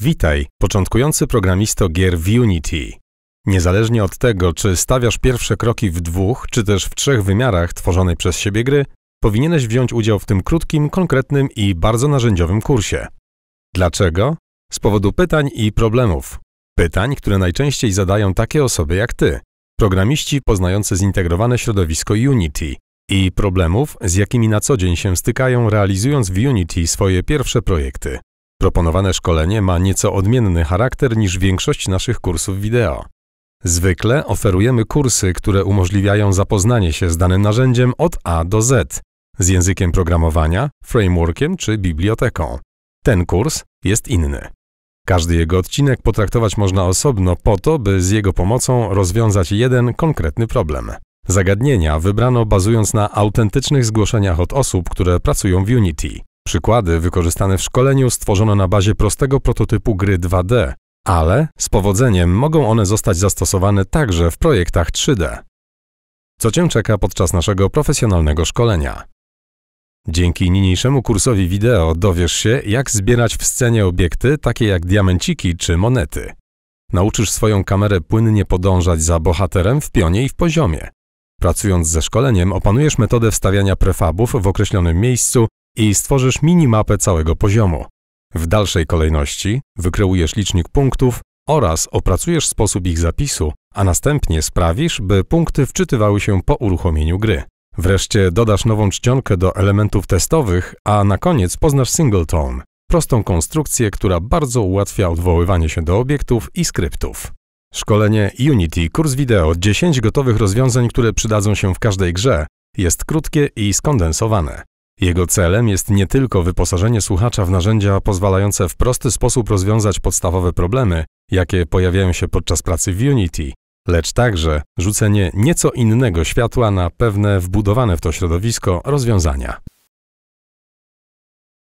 Witaj, początkujący programisto gier w Unity. Niezależnie od tego, czy stawiasz pierwsze kroki w dwóch, czy też w trzech wymiarach tworzonej przez siebie gry, powinieneś wziąć udział w tym krótkim, konkretnym i bardzo narzędziowym kursie. Dlaczego? Z powodu pytań i problemów. Pytań, które najczęściej zadają takie osoby jak ty, programiści poznający zintegrowane środowisko Unity i problemów, z jakimi na co dzień się stykają realizując w Unity swoje pierwsze projekty. Proponowane szkolenie ma nieco odmienny charakter niż większość naszych kursów wideo. Zwykle oferujemy kursy, które umożliwiają zapoznanie się z danym narzędziem od A do Z, z językiem programowania, frameworkiem czy biblioteką. Ten kurs jest inny. Każdy jego odcinek potraktować można osobno po to, by z jego pomocą rozwiązać jeden konkretny problem. Zagadnienia wybrano bazując na autentycznych zgłoszeniach od osób, które pracują w Unity. Przykłady wykorzystane w szkoleniu stworzono na bazie prostego prototypu gry 2D, ale z powodzeniem mogą one zostać zastosowane także w projektach 3D. Co Cię czeka podczas naszego profesjonalnego szkolenia? Dzięki niniejszemu kursowi wideo dowiesz się, jak zbierać w scenie obiekty takie jak diamenciki czy monety. Nauczysz swoją kamerę płynnie podążać za bohaterem w pionie i w poziomie. Pracując ze szkoleniem opanujesz metodę wstawiania prefabów w określonym miejscu i stworzysz minimapę całego poziomu. W dalszej kolejności wykreujesz licznik punktów oraz opracujesz sposób ich zapisu, a następnie sprawisz, by punkty wczytywały się po uruchomieniu gry. Wreszcie dodasz nową czcionkę do elementów testowych, a na koniec poznasz Singleton, prostą konstrukcję, która bardzo ułatwia odwoływanie się do obiektów i skryptów. Szkolenie Unity, kurs wideo, 10 gotowych rozwiązań, które przydadzą się w każdej grze, jest krótkie i skondensowane. Jego celem jest nie tylko wyposażenie słuchacza w narzędzia pozwalające w prosty sposób rozwiązać podstawowe problemy, jakie pojawiają się podczas pracy w Unity, lecz także rzucenie nieco innego światła na pewne wbudowane w to środowisko rozwiązania.